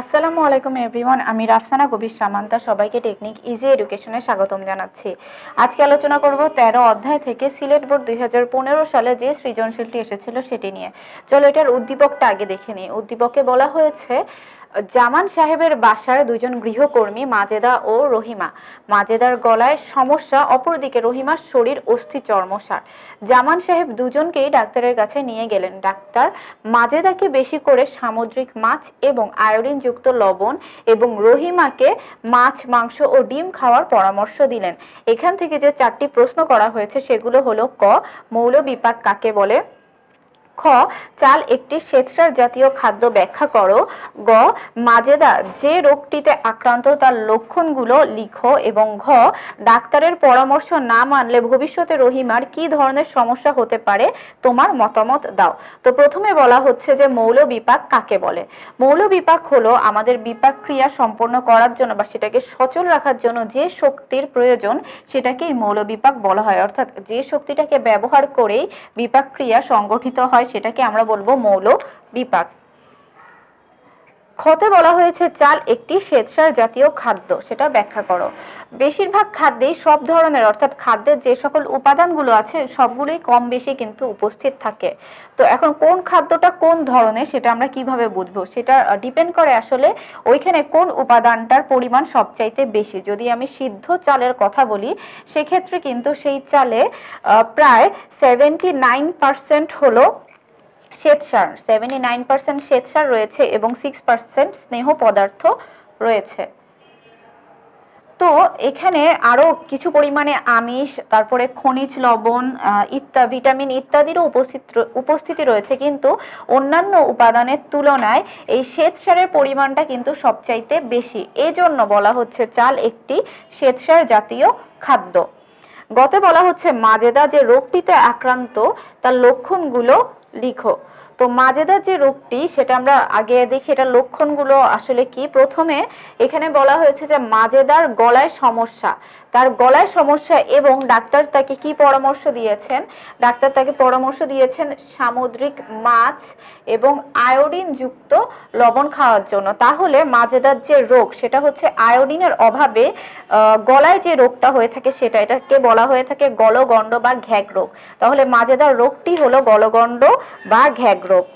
আসসালামু আলাইকুম এভরিওয়ান আমি রাফসানা কবির সামান্তা সবাইকে টেকনিক ইজি এডুকেশনে স্বাগতম জানাচ্ছি আজকে আলোচনা করব ১৩ অধ্যায় থেকে সিলেট বোর্ড দুই সালে যে সৃজনশীলটি এসেছিল সেটি নিয়ে চলো এটার উদ্দীপকটা আগে দেখে নিই উদ্দীপকে বলা হয়েছে জামান সাহেবের বাসার দুজন গৃহকর্মী মাজেদা ও রহিমা মাজেদার গলায় সমস্যা অপরদিকে রহিমার শরীর অস্থি চর্মসার জামান সাহেব দুজনকেই ডাক্তারের কাছে নিয়ে গেলেন ডাক্তার মাজেদাকে বেশি করে সামুদ্রিক মাছ এবং আয়োডিনযুক্ত লবণ এবং রহিমাকে মাছ মাংস ও ডিম খাওয়ার পরামর্শ দিলেন এখান থেকে যে চারটি প্রশ্ন করা হয়েছে সেগুলো হলো ক মৌল বিপাক কাকে বলে খ চাল একটি শ্বেতসার জাতীয় খাদ্য ব্যাখ্যা করো গ মাজেদা যে রোগটিতে আক্রান্ত তার লক্ষণগুলো লিখো এবং ঘ ডাক্তারের পরামর্শ না মানলে ভবিষ্যতে রহিমার কি ধরনের সমস্যা হতে পারে তোমার মতামত দাও তো প্রথমে বলা হচ্ছে যে মৌল বিপাক কাকে বলে মৌল বিপাক হলো আমাদের বিপাক ক্রিয়া সম্পন্ন করার জন্য বা সেটাকে সচল রাখার জন্য যে শক্তির প্রয়োজন সেটাকেই মৌল বিপাক বলা হয় অর্থাৎ যে শক্তিটাকে ব্যবহার করেই বিপাক ক্রিয়া সংগঠিত হয় সেটাকে আমরা বলবো মৌল বিপাক খতে বলা হয়েছে চাল একটি স্বেচ্ছার জাতীয় খাদ্য সেটা ব্যাখ্যা করো বেশিরভাগ খাদ্যেই সব ধরনের অর্থাৎ খাদ্যের যে সকল উপাদানগুলো আছে সবগুলোই কম বেশি কিন্তু উপস্থিত থাকে তো এখন কোন খাদ্যটা কোন ধরনের সেটা আমরা কিভাবে বুঝবো সেটা ডিপেন্ড করে আসলে ওইখানে কোন উপাদানটার পরিমাণ সবচাইতে বেশি যদি আমি সিদ্ধ চালের কথা বলি সেক্ষেত্রে কিন্তু সেই চালে প্রায় সেভেন্টি নাইন পার্সেন্ট হলো শ্বেতসার সেভেন্টি নাইন পার্সেন্ট শ্বেতসার রয়েছে এবং সিক্স পার্সেন্ট স্নেহ পদার্থ রয়েছে তো এখানে আরও কিছু পরিমাণে আমিষ তারপরে খনিজ লবণ ইত্যা ভিটামিন ইত্যাদিরও উপস্থিত উপস্থিতি রয়েছে কিন্তু অন্যান্য উপাদানের তুলনায় এই শ্বেতসারের পরিমাণটা কিন্তু সবচাইতে বেশি এই জন্য বলা হচ্ছে চাল একটি শ্বেতসার জাতীয় খাদ্য গতে বলা হচ্ছে মাজেদা যে রোগটিতে আক্রান্ত তার লক্ষণগুলো 利口 তো মাজেদার যে রোগটি সেটা আমরা আগে দেখি এটা লক্ষণগুলো আসলে কি প্রথমে এখানে বলা হয়েছে যে মাজেদার গলায় সমস্যা তার গলায় সমস্যা এবং ডাক্তার তাকে কি পরামর্শ দিয়েছেন ডাক্তার তাকে পরামর্শ দিয়েছেন সামুদ্রিক মাছ এবং আয়োডিন যুক্ত লবণ খাওয়ার জন্য তাহলে মাজেদার যে রোগ সেটা হচ্ছে আয়োডিনের অভাবে গলায় যে রোগটা হয়ে থাকে সেটা এটাকে বলা হয়ে থাকে গলগণ্ড বা ঘ্যাগ রোগ তাহলে মাজেদার রোগটি হলো গলগণ্ড বা ঘ্যাগ দ্রব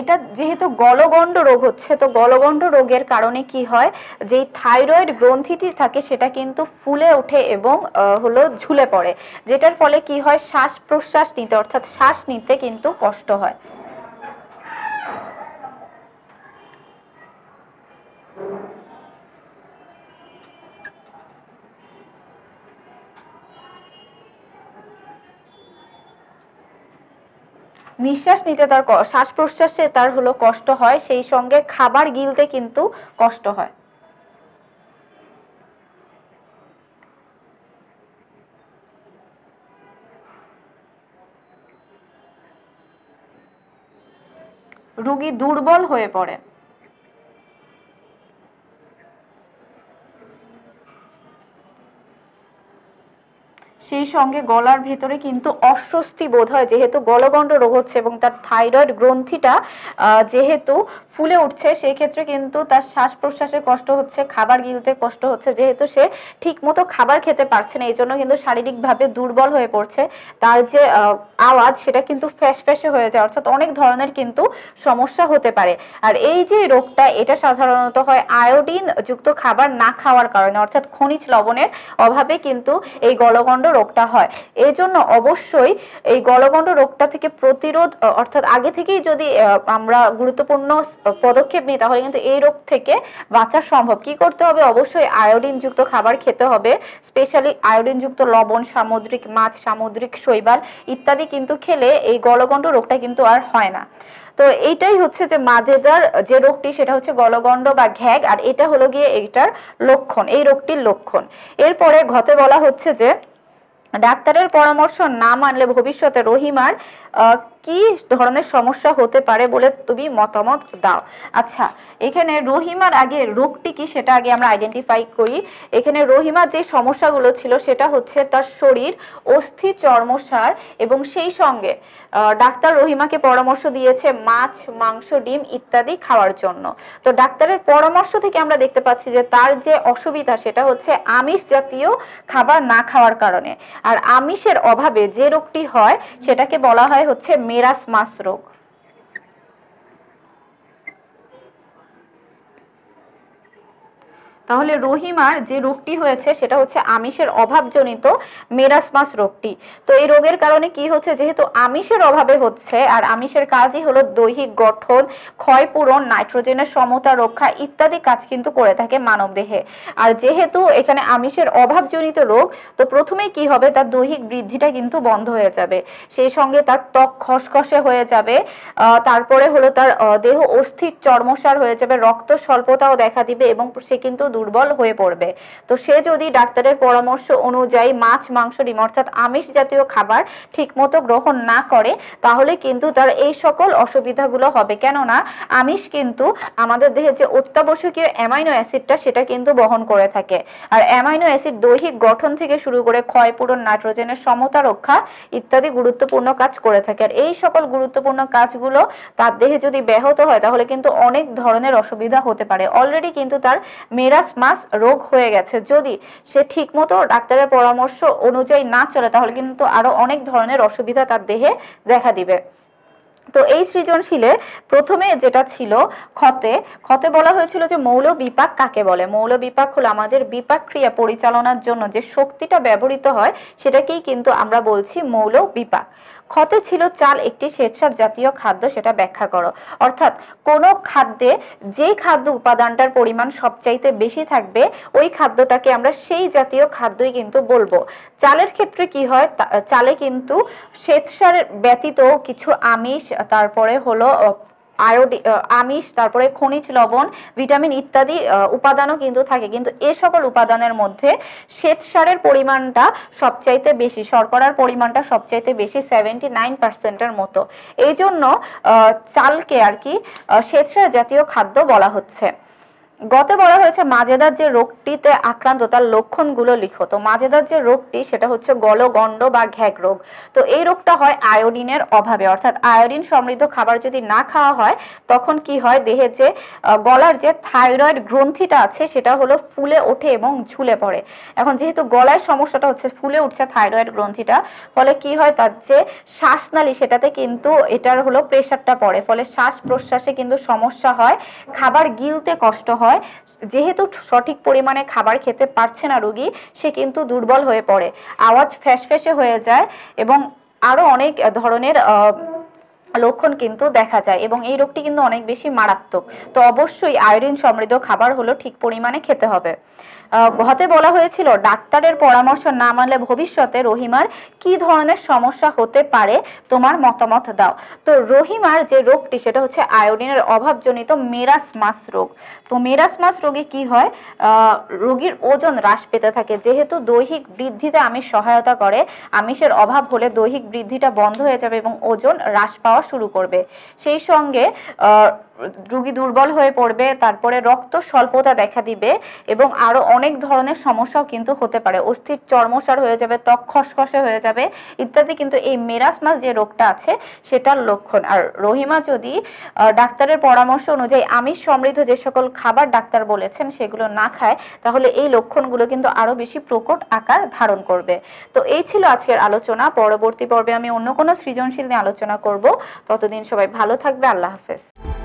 এটা যেহেতু গলগণ্ড রোগ হচ্ছে তো গলগণ্ড রোগের কারণে কি হয় যে থাইরয়েড গ্রন্থিটি থাকে সেটা কিন্তু ফুলে ওঠে এবং হলো ঝুলে পড়ে যেটার ফলে কি হয় শ্বাস প্রশ্বাস নিতে অর্থাৎ শ্বাস নিতে কিন্তু কষ্ট হয় নিঃশ্বাস নিতে তার শ্বাস প্রশ্বাসে তার হলো কষ্ট হয় সেই সঙ্গে খাবার গিলতে কিন্তু কষ্ট হয় রুগী দুর্বল হয়ে পড়ে সেই সঙ্গে গলার ভেতরে কিন্তু অস্বস্তি বোধ হয় যেহেতু গলগণ্ড রোগ হচ্ছে এবং তার থাইরয়েড গ্রন্থিটা যেহেতু ফুলে উঠছে সেই ক্ষেত্রে কিন্তু তার শ্বাস প্রশ্বাসে কষ্ট হচ্ছে খাবার গিলতে কষ্ট হচ্ছে যেহেতু সে ঠিকমতো খাবার খেতে পারছে না এই জন্য কিন্তু শারীরিকভাবে দুর্বল হয়ে পড়ছে তার যে আওয়াজ সেটা কিন্তু ফ্যাস ফ্যাসে হয়ে যায় অর্থাৎ অনেক ধরনের কিন্তু সমস্যা হতে পারে আর এই যে রোগটা এটা সাধারণত হয় আয়োডিন যুক্ত খাবার না খাওয়ার কারণে অর্থাৎ খনিজ লবণের অভাবে কিন্তু এই গলগণ্ড রোগটা হয় এই জন্য অবশ্যই এই গলগণ্ড রোগটা থেকে প্রতিরোধ অর্থাৎ আগে থেকেই যদি আমরা গুরুত্বপূর্ণ পদক্ষেপ নিই তাহলে কিন্তু এই রোগ থেকে বাঁচা সম্ভব কি করতে হবে অবশ্যই আয়োডিনযুক্ত খাবার খেতে হবে স্পেশালি আয়োডিনযুক্ত লবণ সামুদ্রিক মাছ সামুদ্রিক শৈবাল ইত্যাদি কিন্তু খেলে এই গলগণ্ড রোগটা কিন্তু আর হয় না তো এইটাই হচ্ছে যে মাজেদার যে রোগটি সেটা হচ্ছে গলগণ্ড বা ঘ্যাগ আর এটা হলো গিয়ে এইটার লক্ষণ এই রোগটির লক্ষণ এরপরে ঘতে বলা হচ্ছে যে ডাক্তারের পরামর্শ না মানলে ভবিষ্যতে রহিমার কি ধরনের সমস্যা হতে পারে বলে তুমি মতামত দাও আচ্ছা এখানে রহিমার আগে রোগটি কি সেটা আগে আমরা আইডেন্টিফাই করি এখানে রহিমার যে সমস্যাগুলো ছিল সেটা হচ্ছে তার শরীর অস্থি চর্মসার এবং সেই সঙ্গে ডাক্তার রহিমাকে পরামর্শ দিয়েছে মাছ মাংস ডিম ইত্যাদি খাওয়ার জন্য তো ডাক্তারের পরামর্শ থেকে আমরা দেখতে পাচ্ছি যে তার যে অসুবিধা সেটা হচ্ছে আমিষ জাতীয় খাবার না খাওয়ার কারণে আর আমিষের অভাবে যে রোগটি হয় সেটাকে বলা হয় হচ্ছে मेरा श्वास रोग তাহলে রহিমার যে রোগটি হয়েছে সেটা হচ্ছে আমিষের অভাবজনিত মেরাসমাস রোগটি তো এই রোগের কারণে কি হচ্ছে যেহেতু আমিষের অভাবে হচ্ছে আর আমিষের কাজই হলো দৈহিক গঠন ক্ষয়পূরণ নাইট্রোজেনের সমতা রক্ষা ইত্যাদি কাজ কিন্তু করে থাকে মানব দেহে আর যেহেতু এখানে আমিষের অভাবজনিত রোগ তো প্রথমেই কি হবে তার দৈহিক বৃদ্ধিটা কিন্তু বন্ধ হয়ে যাবে সেই সঙ্গে তার ত্বক খসখসে হয়ে যাবে তারপরে হলো তার দেহ অস্থির চর্মসার হয়ে যাবে রক্ত স্বল্পতাও দেখা দিবে এবং সে কিন্তু দুর্বল হয়ে পড়বে তো সে যদি ডাক্তারের পরামর্শ অনুযায়ী মাছ মাংস ডিম অর্থাৎ আমিষ জাতীয় খাবার ঠিকমতো গ্রহণ না করে তাহলে কিন্তু তার এই সকল অসুবিধাগুলো হবে কেননা আমিষ কিন্তু আমাদের দেহের যে অত্যাবশ্যকীয় অ্যামাইনো অ্যাসিডটা সেটা কিন্তু বহন করে থাকে আর অ্যামাইনো অ্যাসিড দৈহিক গঠন থেকে শুরু করে ক্ষয়পূরণ নাইট্রোজেনের সমতা রক্ষা ইত্যাদি গুরুত্বপূর্ণ কাজ করে থাকে আর এই সকল গুরুত্বপূর্ণ কাজগুলো তার দেহে যদি ব্যাহত হয় তাহলে কিন্তু অনেক ধরনের অসুবিধা হতে পারে অলরেডি কিন্তু তার মেরা পাঁচ মাস রোগ হয়ে গেছে যদি সে ঠিকমতো ডাক্তারের পরামর্শ অনুযায়ী না চলে তাহলে কিন্তু আরো অনেক ধরনের অসুবিধা তার দেহে দেখা দিবে তো এই সৃজনশীলে প্রথমে যেটা ছিল ক্ষতে ক্ষতে বলা হয়েছিল যে মৌল বিপাক কাকে বলে মৌল বিপাক হলো আমাদের বিপাক ক্রিয়া পরিচালনার জন্য যে শক্তিটা ব্যবহৃত হয় সেটাকেই কিন্তু আমরা বলছি মৌল বিপাক ক্ষতে ছিল চাল একটি শ্বেতসার জাতীয় খাদ্য সেটা ব্যাখ্যা করো অর্থাৎ কোন খাদ্যে যে খাদ্য উপাদানটার পরিমাণ সবচাইতে বেশি থাকবে ওই খাদ্যটাকে আমরা সেই জাতীয় খাদ্যই কিন্তু বলবো চালের ক্ষেত্রে কি হয় চালে কিন্তু স্বেচ্ছার ব্যতীত কিছু আমিষ তারপরে হলো আয়োডি আমিষ তারপরে খনিজ লবণ ভিটামিন ইত্যাদি উপাদানও কিন্তু থাকে কিন্তু এ সকল উপাদানের মধ্যে শ্বেতসারের পরিমাণটা সবচাইতে বেশি শর্করার পরিমাণটা সবচাইতে বেশি সেভেন্টি নাইন পার্সেন্টের মতো এই জন্য চালকে আর কি শ্বেতসার জাতীয় খাদ্য বলা হচ্ছে গতে বলা হয়েছে মাজেদার যে রোগটিতে আক্রান্ত তার লক্ষণগুলো লিখো তো মাজেদার যে রোগটি সেটা হচ্ছে গলগণ্ড বা ঘ্যাক রোগ তো এই রোগটা হয় আয়োডিনের অভাবে অর্থাৎ আয়োডিন সমৃদ্ধ খাবার যদি না খাওয়া হয় তখন কি হয় দেহের যে গলার যে থাইরয়েড গ্রন্থিটা আছে সেটা হলো ফুলে ওঠে এবং ঝুলে পড়ে এখন যেহেতু গলার সমস্যাটা হচ্ছে ফুলে উঠছে থাইরয়েড গ্রন্থিটা ফলে কি হয় তার যে শ্বাসনালী সেটাতে কিন্তু এটার হলো প্রেশারটা পড়ে ফলে শ্বাস প্রশ্বাসে কিন্তু সমস্যা হয় খাবার গিলতে কষ্ট হয় হয় যেহেতু সঠিক পরিমাণে খাবার খেতে পারছে না রোগী সে কিন্তু দুর্বল হয়ে পড়ে আওয়াজ ফ্যাসফ্যাসে হয়ে যায় এবং আরও অনেক ধরনের আহ লক্ষণ কিন্তু দেখা যায় এবং এই রোগটি কিন্তু অনেক বেশি মারাত্মক তো অবশ্যই আয়োডিন সমৃদ্ধ খাবার হলো ঠিক পরিমাণে খেতে হবে হতে বলা হয়েছিল ডাক্তারের পরামর্শ না মানলে ভবিষ্যতে রহিমার কি ধরনের সমস্যা হতে পারে তোমার মতামত দাও তো রহিমার যে রোগটি সেটা হচ্ছে আয়োডিনের অভাবজনিত মেরাসমাস রোগ তো মেরাসমাস রোগে কি হয় রোগীর ওজন হ্রাস পেতে থাকে যেহেতু দৈহিক বৃদ্ধিতে আমিষ সহায়তা করে আমিষের অভাব হলে দৈহিক বৃদ্ধিটা বন্ধ হয়ে যাবে এবং ওজন হ্রাস পাওয়া শুরু করবে সেই সঙ্গে রুগী দুর্বল হয়ে পড়বে তারপরে রক্ত স্বল্পতা দেখা দিবে এবং আরো অনেক ধরনের সমস্যাও কিন্তু হতে পারে অস্থির চর্মসার হয়ে যাবে ত্বক খসখসে হয়ে যাবে ইত্যাদি কিন্তু এই মেরাসমাস যে রোগটা আছে সেটার লক্ষণ আর রহিমা যদি ডাক্তারের পরামর্শ অনুযায়ী আমিষ সমৃদ্ধ যে সকল খাবার ডাক্তার বলেছেন সেগুলো না খায় তাহলে এই লক্ষণগুলো কিন্তু আরো বেশি প্রকট আকার ধারণ করবে তো এই ছিল আজকের আলোচনা পরবর্তী পর্বে আমি অন্য কোনো সৃজনশীল নিয়ে আলোচনা করব ততদিন সবাই ভালো থাকবে আল্লাহ হাফেজ